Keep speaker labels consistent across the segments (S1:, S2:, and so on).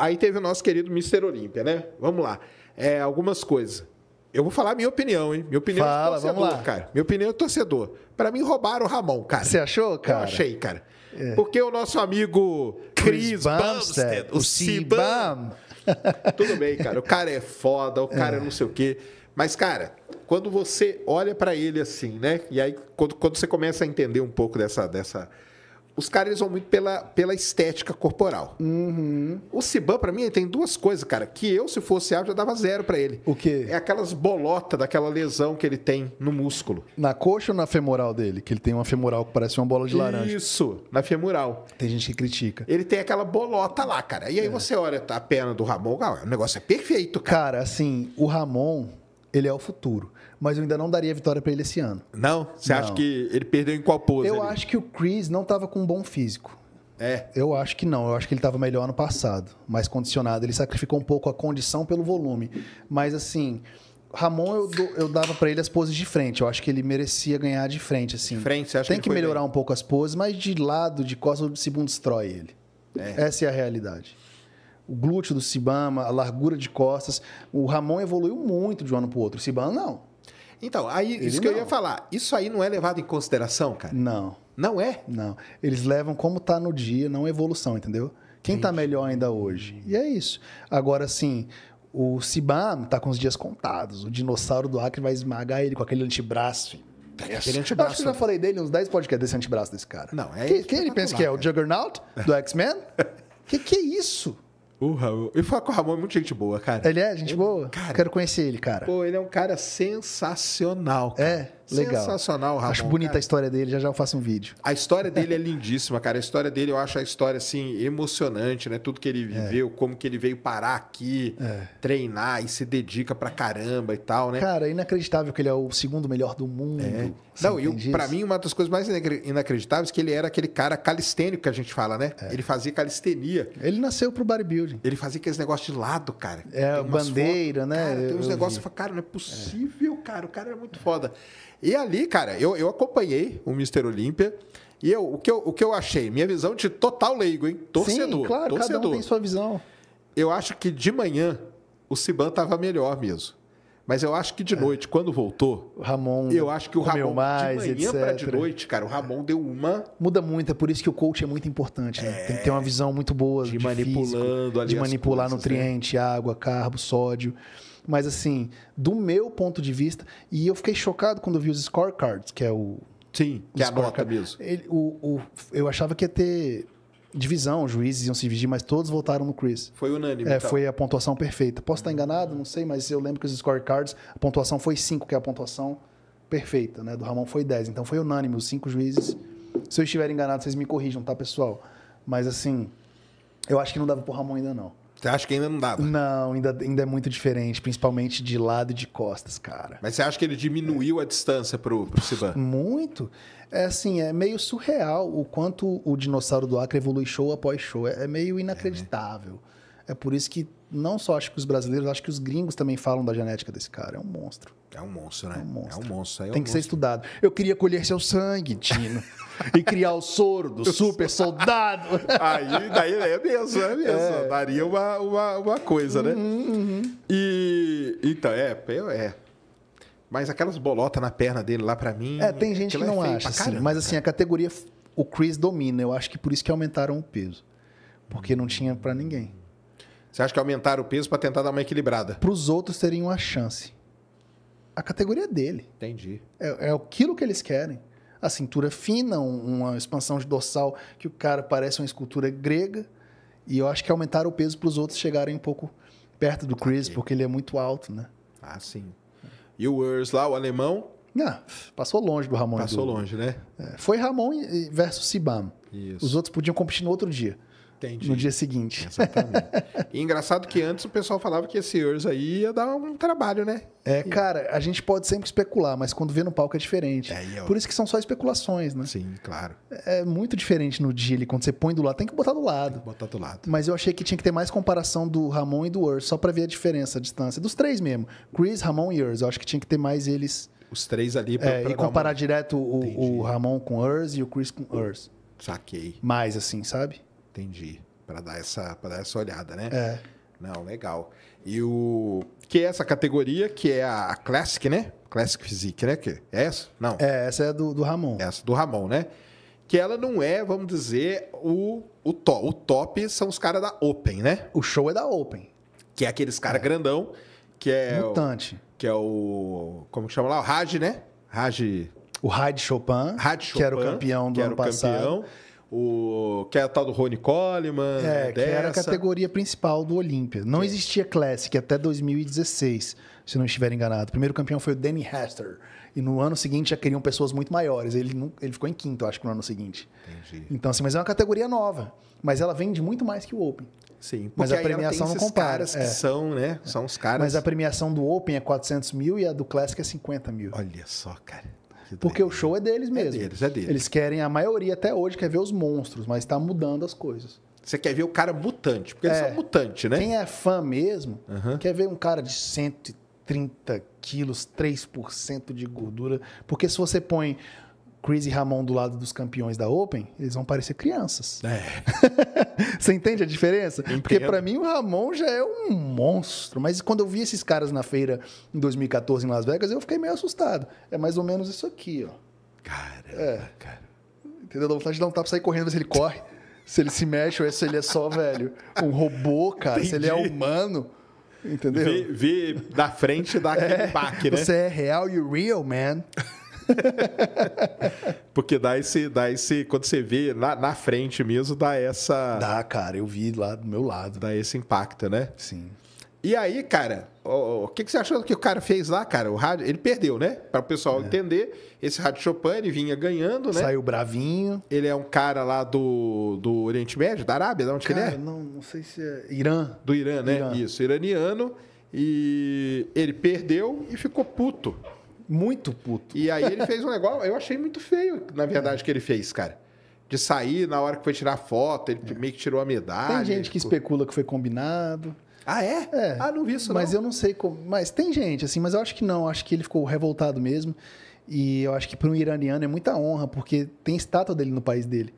S1: aí teve o nosso querido Mr. Olímpia, né? Vamos lá. É, algumas coisas. Eu vou falar a minha opinião, hein? Minha opinião Fala, é torcedor, cara. Minha opinião é torcedor. Para mim, roubaram o Ramon, cara. Você achou, cara? Eu achei, cara. É. Porque o nosso amigo Chris, Chris Bumstead, o Cibam. Tudo bem, cara. O cara é foda, o é. cara é. não sei o quê. Mas, cara, quando você olha para ele assim, né? E aí, quando, quando você começa a entender um pouco dessa, dessa, os caras eles vão muito pela, pela estética corporal. Uhum. O Siban, para mim, tem duas coisas, cara, que eu, se fosse árbitro, já dava zero para ele. O quê? É aquelas bolotas daquela lesão que ele tem no músculo. Na coxa ou na femoral dele? Que ele tem uma femoral que parece uma bola de laranja. Isso, na femoral. Tem gente que critica. Ele tem aquela bolota lá, cara. E aí é. você olha a perna do Ramon, o negócio é perfeito, cara. Cara, assim, o Ramon, ele é o
S2: futuro. Mas eu ainda não daria vitória para ele esse ano.
S1: Não? Você acha que ele perdeu em qual pose? Eu ali? acho que
S2: o Chris não estava com um bom físico. É. Eu acho que não. Eu acho que ele estava melhor ano passado, mais condicionado. Ele sacrificou um pouco a condição pelo volume. Mas assim. Ramon, eu, do, eu dava para ele as poses de frente. Eu acho que ele merecia ganhar de frente, assim. De frente, você acha Tem que, que melhorar bem? um pouco as poses, mas de lado, de costas, o segundo destrói ele. É. Essa é a realidade o glúteo do Sibama, a largura de costas. O Ramon evoluiu muito de um ano para o outro. O Sibama,
S1: não. Então, aí, Ele isso não. que eu ia falar.
S2: Isso aí não é levado em consideração, cara? Não. Não é? Não. Eles levam como está no dia, não evolução, entendeu? Quem está melhor ainda hoje? E é isso. Agora, assim, o Sibam está com os dias contados. O dinossauro do Acre vai esmagar ele com aquele antebraço. É, aquele antebraço. Eu acho que eu já falei dele uns 10 podcasts desse antebraço desse
S1: cara. Não, é Quem, quem ele pensa que é? O Juggernaut do X-Men? que que é isso? O Raul. E falar com o Ramon é muito gente boa, cara. Ele é gente boa? Cara, Quero conhecer ele, cara. Pô, ele é um cara sensacional. Cara. É. Legal. Sensacional, Ramon. Acho bonita cara. a história dele, já já eu faço um vídeo. A história dele é lindíssima, cara. A história dele, eu acho a história, assim, emocionante, né? Tudo que ele é. viveu, é. como que ele veio parar aqui, é. treinar e se dedica pra caramba e tal, né? Cara, é
S2: inacreditável que ele é o segundo melhor do mundo. É.
S1: Assim, não, e pra mim, uma das coisas mais inacreditáveis é que ele era aquele cara calistênico que a gente fala, né? É. Ele fazia calistenia. Ele nasceu pro bodybuilding. Ele fazia aqueles negócios de lado, cara. É, bandeira, fotos, né? Cara, tem uns negócios, cara, não é possível, cara. O cara é muito foda. E ali, cara, eu, eu acompanhei o Mr. Olímpia. E eu, o, que eu, o que eu achei? Minha visão de total leigo, hein? Torcedor. Sim, claro, torcedor. cada um tem sua visão. Eu acho que de manhã o Siban tava melhor mesmo. Mas eu acho que de é. noite, é. quando voltou, o Ramon eu acho que o Ramon mais, de manhã para de noite, cara, o Ramon deu uma
S2: muda muito, é por isso que o coach é muito importante, né? É. Tem que ter uma é. visão muito boa de, de manipulando, físico, de manipular coisas, nutriente, é. né? água, carbo, sódio. Mas, assim, do meu ponto de vista, e eu fiquei chocado quando eu vi os scorecards, que é o. Sim, que é a nota mesmo. Ele, o, o, eu achava que ia ter divisão, os juízes iam se dividir, mas todos votaram no Chris.
S1: Foi unânime. É, então. Foi
S2: a pontuação perfeita. Posso estar enganado, não sei, mas eu lembro que os scorecards, a pontuação foi 5, que é a pontuação perfeita, né? Do Ramon foi 10. Então foi unânime, os cinco juízes. Se eu estiver enganado, vocês me corrijam, tá, pessoal? Mas assim, eu acho que não dava pro Ramon ainda, não. Você acha que ainda não dava? Não, ainda, ainda é muito diferente, principalmente de lado e de costas, cara.
S1: Mas você acha que ele diminuiu é. a distância pro, pro Sivan?
S2: Muito.
S1: É assim, é meio surreal
S2: o quanto o dinossauro do Acre evolui show após show. É, é meio inacreditável. É, é por isso que não só acho que os brasileiros, acho que os gringos também falam da genética desse cara. É um monstro. É um monstro, né? É um monstro. É um monstro. É um Tem que monstro. ser estudado. Eu queria colher seu sangue, Tino. e criar
S1: o soro do super soldado. Aí, daí é mesmo, é mesmo. É. Daria uma, uma, uma coisa, né? Uhum, uhum. E. Então, é, é. é. Mas aquelas bolotas na perna dele lá para mim. É, tem gente que é não é acha, assim,
S2: mas assim, a categoria o Chris domina. Eu acho que por isso que aumentaram o peso. Porque não tinha para ninguém.
S1: Você acha que aumentaram o peso para tentar dar uma equilibrada?
S2: Para os outros terem uma chance. A categoria é dele. Entendi. É, é aquilo que eles querem a cintura fina, uma expansão de dorsal que o cara parece uma escultura grega. E eu acho que aumentaram o peso para os outros chegarem um pouco perto do Chris, okay. porque ele é muito alto, né?
S1: Ah, sim. E o Urs lá, o alemão?
S2: Não, ah, passou longe do Ramon. Passou do... longe, né? É, foi Ramon versus Sibam. Isso. Os outros podiam competir no outro dia. Entendi. no dia seguinte. Exatamente.
S1: e engraçado que antes o pessoal falava que esse Urs aí ia dar um trabalho, né? É, cara, a gente
S2: pode sempre especular, mas quando vê no palco é diferente. É, eu... É Por isso que são só especulações, né? Sim, claro. É muito diferente no dia ali, quando você põe do lado, tem que botar do lado. Tem que botar do lado. Mas eu achei que tinha que ter mais comparação do Ramon e do Urs, só para ver a diferença, a distância. Dos três mesmo. Chris, Ramon e Urs. Eu acho que tinha que ter mais eles.
S1: Os três ali pra, é, pra E comparar uma...
S2: direto o, o, Ramon com Urs e o Chris com
S1: Urs. Saquei. Mais assim, sabe? Entendi. Para dar essa, para dar essa olhada, né? É. Não, legal. E o que é essa categoria que é a, Classic, né? Classic Physique, né? Que é essa? Não. É, essa é do, do Ramon. É essa do Ramon, né? Que ela não é, vamos dizer, o, o, to, o top são os caras da Open, né? O show é da Open. Que é aqueles caras é. grandão, que é. Mutante. O, que é o. Como que chama lá? O Raj, né? Raj. O Raj Chopin, Raj Chopin, que era o campeão do ano passado. Campeão o que é a tal do Rony Coleman. É, que era a categoria
S2: principal do Olímpia. Não é. existia Classic até 2016, se não estiver enganado. O primeiro campeão foi o Danny Hester. E no ano seguinte já queriam pessoas muito maiores. Ele, ele ficou em quinto, acho que no ano seguinte. Entendi. Então, assim, mas é uma categoria nova. Mas ela vende muito mais que o Open. Sim, mas a premiação não compara. Caras é. que são,
S1: né? São os caras. Mas a
S2: premiação do Open é 400 mil e a do Classic é 50 mil. Olha só, cara. Porque o show é deles é mesmo. É deles, é deles. Eles querem, a maioria até hoje quer ver os monstros, mas está mudando as coisas.
S1: Você quer ver o cara mutante,
S2: porque é, eles são mutante, né? Quem é fã mesmo uhum. quer ver um cara de 130 quilos, 3% de gordura. Porque se você põe Chris e Ramon do lado dos campeões da Open, eles vão parecer crianças. É. Você entende a diferença? Entendo. Porque para mim o Ramon já é um monstro. Mas quando eu vi esses caras na feira em 2014 em Las Vegas, eu fiquei meio assustado. É mais ou menos isso aqui, ó. Caramba, é. cara. Entendeu? Dá vontade de dar um tapa sair correndo, ver se ele corre. se ele se mexe ou é se ele é só, velho, um robô, cara. Entendi. Se ele é
S1: humano. Entendeu? Vi, vi da frente daquele é, baque, né? Você é
S2: real e real, man.
S1: Porque dá esse, dá esse. Quando você vê na, na frente mesmo, dá essa. Dá, cara, eu vi lá do meu lado. Dá esse impacto, né? Sim. E aí, cara, o, que, que você achou que o cara fez lá, cara? O rádio, ele perdeu, né? Para o pessoal é. entender, esse rádio Chopin ele vinha ganhando, né? Saiu bravinho. Ele é um cara lá do, do Oriente Médio, da Arábia, de onde cara, que ele é? Não, não sei se é Irã. Do Irã, né? Irã. Isso, iraniano. E ele perdeu e ficou puto. Muito puto. E aí ele fez um negócio, eu achei muito feio, na verdade, que ele fez, cara. De sair na hora que foi tirar foto, ele é. meio que tirou a medalha. Tem gente que ficou...
S2: especula que foi combinado. Ah, é? é? Ah, não vi isso, Mas não. eu não sei como. Mas tem gente, assim, mas eu acho que não. Acho que ele ficou revoltado mesmo. E eu acho que para um iraniano é muita honra, porque tem estátua dele no país dele.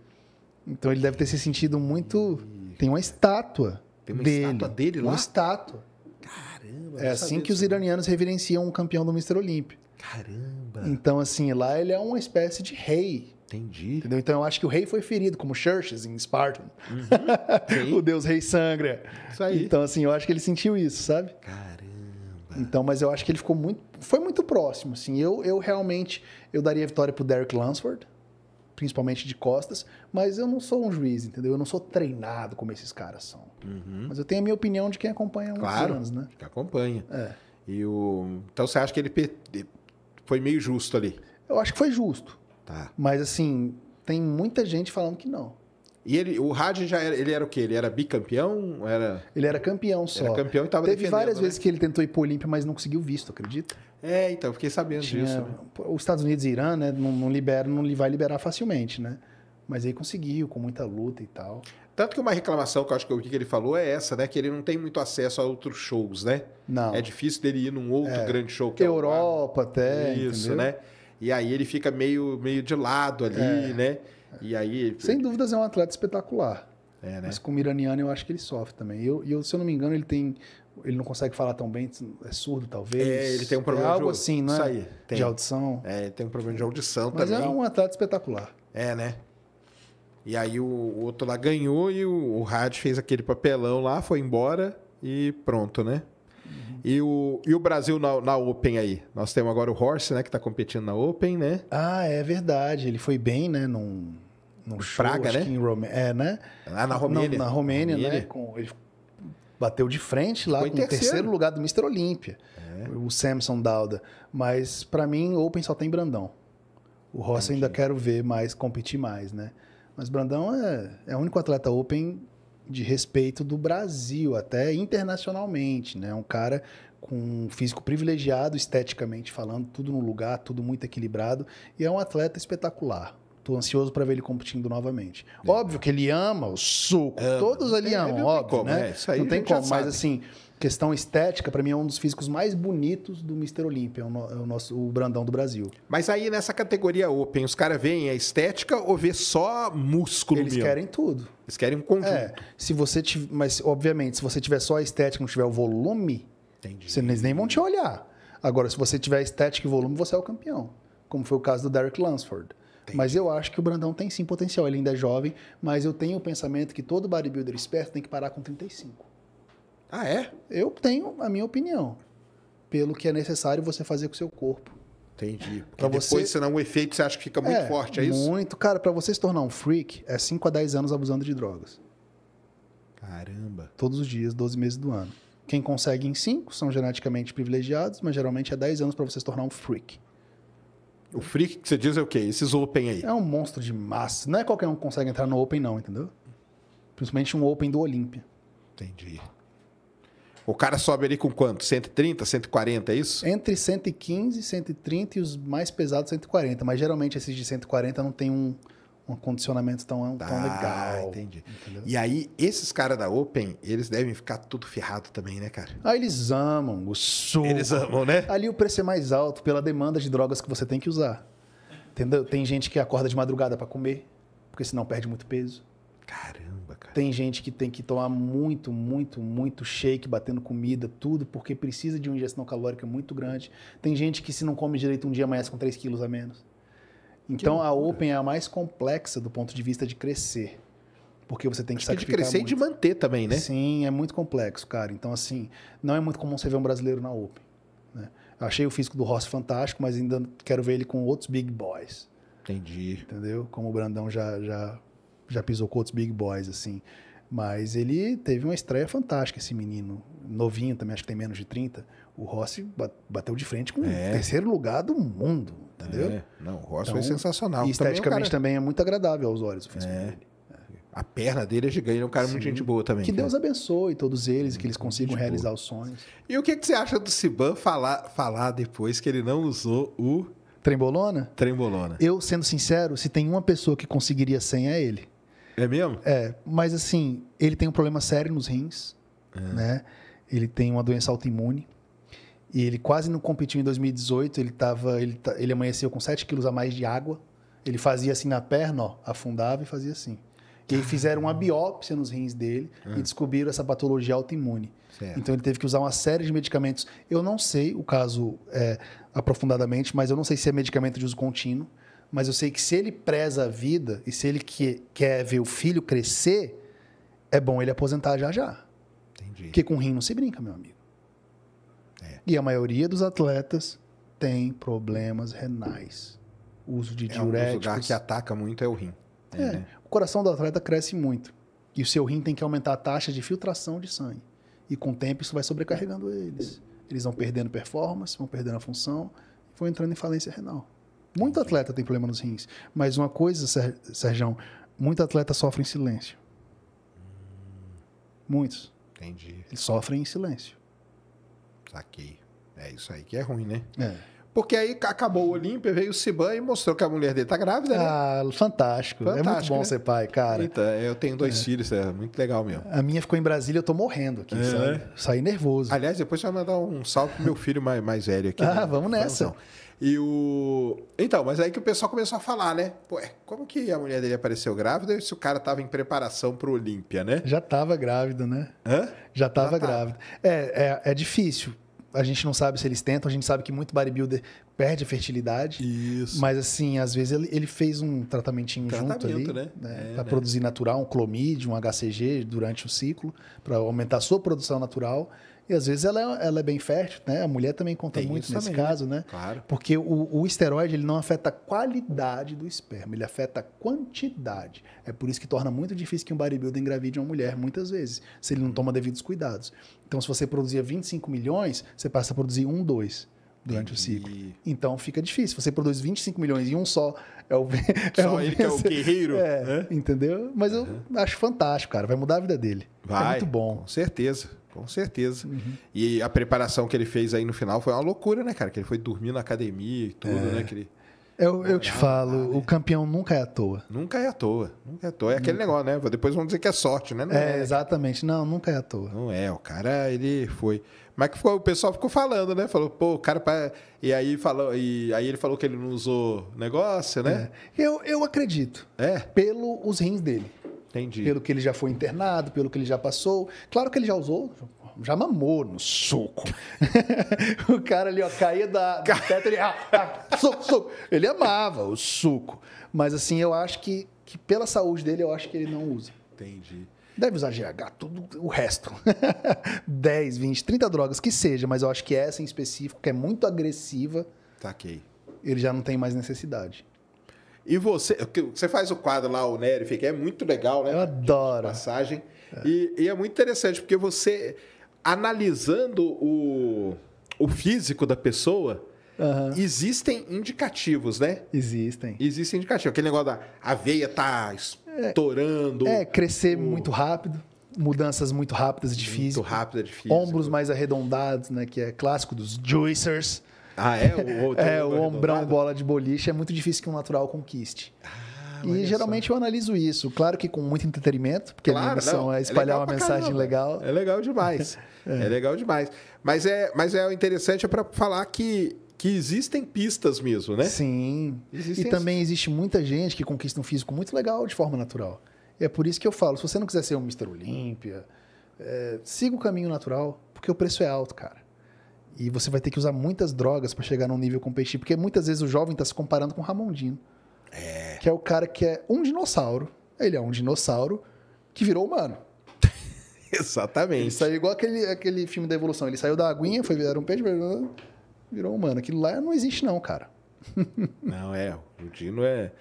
S2: Então ele deve ter se sentido muito. Tem uma estátua. Tem uma dele. estátua dele lá? Uma estátua. Caramba. É assim que os iranianos reverenciam um campeão do Mr. Olímpico Caramba! Então, assim, lá ele é uma espécie de rei. Entendi. Entendeu? Então eu acho que o rei foi ferido, como Xerxes em Spartan. Uhum. o deus rei sangra. Isso aí. Então, assim, eu acho que ele sentiu isso, sabe? Caramba. Então, mas eu acho que ele ficou muito. Foi muito próximo, assim. Eu, eu realmente eu daria vitória pro Derek Lansford, principalmente de costas, mas eu não sou um juiz, entendeu? Eu não sou treinado como esses caras são.
S1: Uhum. Mas eu
S2: tenho a minha opinião de quem acompanha há claro, anos,
S1: né? Que acompanha. É. E o... Então você acha que ele foi meio justo ali. Eu acho que foi justo. Tá. Mas assim, tem muita gente falando que não. E ele, o Rádio já era, ele era o quê? Ele era bicampeão? Era... Ele era campeão só. Era campeão e tava Teve várias né? vezes
S2: que ele tentou ir para o Olímpia, mas não conseguiu visto, acredita? É, então, fiquei sabendo Tinha, disso. Né? Os Estados Unidos e Irã, né, não, não libera, não vai liberar facilmente, né? Mas aí conseguiu, com muita luta e tal.
S1: Tanto que uma reclamação que eu acho que, o que ele falou é essa, né? Que ele não tem muito acesso a outros shows, né? Não. É difícil dele ir num outro é, grande show que Europa é o... até. Isso, entendeu? né? E aí ele fica meio, meio de lado ali, é. né? E aí. Sem
S2: dúvidas é um atleta espetacular. É, né? Mas com o Miraniano eu acho que ele sofre também. E eu, eu, se eu não me engano, ele tem. Ele não consegue falar tão bem, é surdo talvez. É, ele tem um é problema é algo de, assim, né? Isso aí, tem. de
S1: audição. É, ele tem um problema de audição Mas é também. Mas é
S2: um atleta espetacular.
S1: É, né? E aí o, o outro lá ganhou e o, o rádio fez aquele papelão lá, foi embora e pronto, né? Uhum. E, o, e o Brasil na, na Open aí? Nós temos agora o Horse, né, que está competindo na Open, né? Ah, é verdade. Ele foi bem, né, num,
S2: num show, Praga, né? Rome... É, né? Lá na Romênia. Não, na Romênia, né? Romênia. né? Com... Ele bateu de frente lá com o terceiro. lugar do Mr. Olímpia. É. O Samson Dauda. Mas para mim, Open só tem Brandão. O Horse ainda quero ver mais, competir mais, né? Mas Brandão é, é o único atleta Open de respeito do Brasil, até internacionalmente, né? Um cara com um físico privilegiado, esteticamente falando, tudo no lugar, tudo muito equilibrado, e é um atleta espetacular. Tô ansioso para ver ele competindo novamente. É. Óbvio que ele ama o suco, ama. todos ali amam, é, óbvio, como, né? É, não tem como, mas assim, questão estética, para mim é um dos físicos mais bonitos do Mr. É, é o, nosso o Brandão do Brasil.
S1: Mas aí nessa categoria Open, os caras veem a estética ou vê só músculo Eles querem tudo. Eles querem um conjunto. É, se você tiver, mas obviamente, se você tiver
S2: só a estética, não tiver o volume, Entendi. vocês nem vão te olhar. Agora, se você tiver estética e volume, você é o campeão, como foi o caso do Derek Lansford. Mas eu acho que o Brandão tem sim potencial, ele ainda é jovem, mas eu tenho o pensamento que todo bodybuilder esperto tem que parar com 35. Ah, é? Eu tenho a minha opinião. Pelo que é necessário você fazer com o seu corpo.
S1: Entendi. Porque pra depois, você... senão o efeito você acha que fica muito é, forte, é isso?
S2: Muito. Cara, para você se tornar um freak, é 5 a 10 anos abusando de drogas. Caramba. Todos os dias, 12 meses do ano. Quem consegue em 5 são geneticamente privilegiados, mas geralmente é 10 anos para você se tornar um
S1: freak. O freak que você diz é o quê? Esses open aí. É um monstro de massa. Não é
S2: qualquer um que consegue entrar no open, não, entendeu? Principalmente um open do Olímpia.
S1: Entendi. O cara sobe ali com quanto? 130, 140, é isso?
S2: Entre 115, 130 e os mais pesados 140. Mas geralmente esses de 140 não tem um um condicionamento
S1: tão, tá, tão ah, legal. entendi. Entendeu? E aí, esses caras da Open, eles devem ficar tudo ferrado também, né, cara? Ah, eles amam o suco. Eles amam,
S2: né? Ali o preço é mais alto pela demanda de drogas que você tem que usar. Entendeu? Tem gente que acorda de madrugada para comer, porque senão perde muito peso. Caramba, cara. Tem gente que tem que tomar muito, muito, muito shake, batendo comida, tudo, porque precisa de uma ingestão calórica muito grande. Tem gente que se não come direito um dia amanhece com 3 quilos a menos. Então a Open é a mais complexa do ponto de vista de crescer. Porque você tem que Acho é sacrificar. Que de crescer muito. e de manter também, né? Sim, é muito complexo, cara. Então, assim, não é muito comum você ver um brasileiro na Open. Né? Achei o físico do Rossi fantástico, mas ainda quero ver ele com outros big boys. Entendi. Entendeu? Como o Brandão já, já, já pisou com outros big boys, assim. Mas ele teve uma estreia fantástica, esse menino. Novinho também, acho que tem menos de 30. O Rossi bateu de frente com é. o terceiro lugar do mundo.
S1: Entendeu? É. Não, o Ross então, foi sensacional. E esteticamente também é, cara...
S2: também é muito agradável aos olhos
S1: o é. dele. É. A perna dele é gigante, é um cara Sim. muito gente boa também. Que Deus né? abençoe todos eles, que eles consigam realizar boa. os sonhos. E o que, que você acha do Siban falar, falar depois que ele não usou o. Trembolona? Trembolona.
S2: Eu, sendo sincero, se tem uma pessoa que conseguiria sem, é ele. É mesmo? É, mas assim, ele tem um problema sério nos rins, é. né? Ele tem uma doença autoimune, e ele quase não competiu em 2018. Ele, tava, ele, ele amanheceu com 7 quilos a mais de água. Ele fazia assim na perna, ó, afundava e fazia assim. E aí fizeram uma biópsia nos rins dele hum. e ah. descobriram essa patologia autoimune. Então ele teve que usar uma série de medicamentos. Eu não sei o caso é, aprofundadamente, mas eu não sei se é medicamento de uso contínuo. Mas eu sei que se ele preza a vida e se ele que, quer ver o filho crescer, é bom ele aposentar já já. Entendi. Porque com rim não se brinca, meu amigo. E a maioria dos atletas tem problemas renais. uso de é Um lugar que ataca muito é o rim. É, é. Né? O coração do atleta cresce muito. E o seu rim tem que aumentar a taxa de filtração de sangue. E com o tempo isso vai sobrecarregando eles. Eles vão perdendo performance, vão perdendo a função, e vão entrando em falência renal. Muito atleta tem problema nos rins. Mas uma coisa, Ser Serjão, muito atleta sofre em silêncio. Hum. Muitos. Entendi. Eles
S1: sofrem em silêncio. Saquei. É isso aí que é ruim, né? É. Porque aí acabou o Olímpia, veio o Siban e mostrou que a mulher dele tá grávida, né? Ah, fantástico. fantástico é muito bom né? ser pai, cara. Eita, é, eu tenho dois é. filhos, é muito legal mesmo. A minha ficou em Brasília, eu tô morrendo aqui. É. Sabe? Né? Saí nervoso. Aliás, depois você vai mandar um salve pro meu filho mais, mais velho aqui. ah, né? vamos nessa. Vamos, e o. Então, mas aí que o pessoal começou a falar, né? Pô, é, como que a mulher dele apareceu grávida se o cara tava em preparação pro Olímpia, né? Já tava grávida, né? Hã? Já tava Já
S2: grávida. É, é, é difícil a gente não sabe se eles tentam, a gente sabe que muito bodybuilder perde a fertilidade. Isso. Mas assim, às vezes ele, ele fez um tratamentinho Tratamento, junto ali, né? né? É, para né? produzir natural, um clomid, um HCG durante o ciclo, para aumentar a sua produção natural e às vezes ela, é, ela é bem fértil, né? A mulher também conta Tem muito nesse também, né? caso, né? Claro. Porque o, o esteroide ele não afeta a qualidade do esperma, ele afeta a quantidade. É por isso que torna muito difícil que um bodybuilder engravide uma mulher, muitas vezes, se ele não uhum. toma devidos cuidados. Então, se você produzia 25 milhões, você passa a produzir um, dois durante o ciclo. Então fica difícil. Você produz 25 milhões em um só. É o, é só o ele que é o guerreiro. É, Entendeu? Mas uhum. eu acho fantástico, cara. Vai mudar a vida dele. É Vai, é muito
S1: bom. Com certeza. Com certeza. Uhum. E a preparação que ele fez aí no final foi uma loucura, né, cara? Que ele foi dormir na academia e tudo, é. né? Que ele...
S2: Eu, eu te falo, ah, né? o campeão nunca é à toa. Nunca é à
S1: toa. Nunca é à toa. É aquele negócio, né? Depois vão dizer que é sorte, né? Não é, é, né, exatamente. Não, nunca é à toa. Não é, o cara, ele foi. Mas que o pessoal ficou falando, né? Falou, pô, o cara. Pra... E aí falou, e aí ele falou que ele não usou negócio, né? É. Eu, eu acredito. É. Pelo
S2: os rins dele. Entendi. Pelo que ele já foi internado, pelo que ele já passou. Claro que ele já usou, já mamou no suco. o cara ali, ó, caía da, do teto, ele, ah, ah, suco, suco. Ele amava o suco. Mas assim, eu acho que, que pela saúde dele, eu acho que ele não usa. Entendi. Deve usar GH, tudo o resto. 10, 20, 30 drogas que seja, mas eu acho que essa em específico, que é muito agressiva. Taquei.
S1: Ele já não tem mais necessidade. E você, você faz o quadro lá, o Nery, que é muito legal, né? Eu adoro. Passagem. É. E, e, é muito interessante, porque você, analisando o, o físico da pessoa, uhum. existem indicativos, né?
S2: Existem.
S1: Existem indicativos. Aquele negócio da aveia tá é. estourando. É, é crescer o... muito rápido mudanças muito rápidas de muito físico. Muito
S2: de físico. Ombros mais arredondados, né? Que é clássico dos juicers. Ah, é? O, outro é, é o ombrão bola de boliche é muito difícil que um natural conquiste. Ah, e geralmente só. eu analiso isso. Claro que com muito entretenimento, porque claro, a minha missão não, é, é espalhar é uma mensagem caramba.
S1: legal. É legal demais. é. é. legal demais. Mas é, mas é interessante é para falar que que existem pistas mesmo, né? Sim. Existem e também
S2: existe muita gente que conquista um físico muito legal de forma natural. E é por isso que eu falo, se você não quiser ser um Mr. Olímpia, é, siga o caminho natural, porque o preço é alto, cara. E você vai ter que usar muitas drogas para chegar num nível competitivo, porque muitas vezes o jovem está se comparando com o Ramondino. É. Que é o cara que é um dinossauro. Ele é um dinossauro que virou humano.
S1: Exatamente. Ele saiu igual aquele,
S2: aquele filme da evolução. Ele saiu da aguinha, foi virar um peixe, virou humano. Aquilo lá não existe, não,
S1: cara. não, é. O Dino é,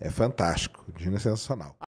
S1: é fantástico. O Dino é sensacional.